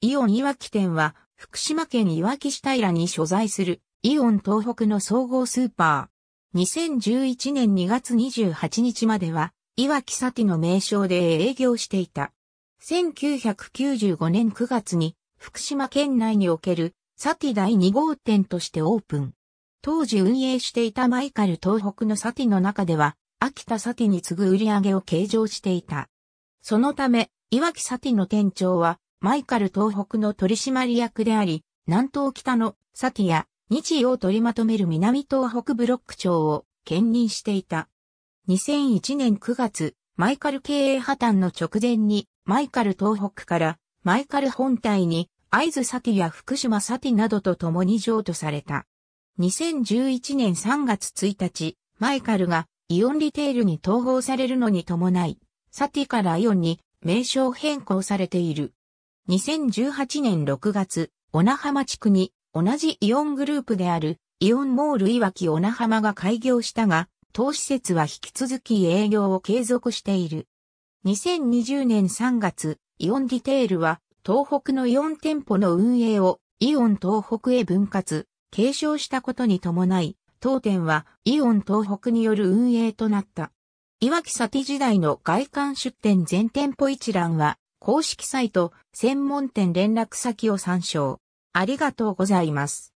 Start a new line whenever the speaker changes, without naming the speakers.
イオンいわき店は、福島県いわき市平に所在する、イオン東北の総合スーパー。2011年2月28日までは、いわきサティの名称で営業していた。1995年9月に、福島県内における、サティ第2号店としてオープン。当時運営していたマイカル東北のサティの中では、秋田サティに次ぐ売り上げを計上していた。そのため、いわきサティの店長は、マイカル東北の取締役であり、南東北のサティや日曜を取りまとめる南東北ブロック長を兼任していた。2001年9月、マイカル経営破綻の直前に、マイカル東北からマイカル本体に、会津サティや福島サティなどと共に譲渡された。2011年3月1日、マイカルがイオンリテールに統合されるのに伴い、サティからイオンに名称変更されている。2018年6月、小名浜地区に同じイオングループであるイオンモールいわき小名浜が開業したが、当施設は引き続き営業を継続している。2020年3月、イオンディテールは東北のイオン店舗の運営をイオン東北へ分割、継承したことに伴い、当店はイオン東北による運営となった。いわきティ時代の外観出店全店舗一覧は公式サイト、専門店連絡先を参照。ありがとうございます。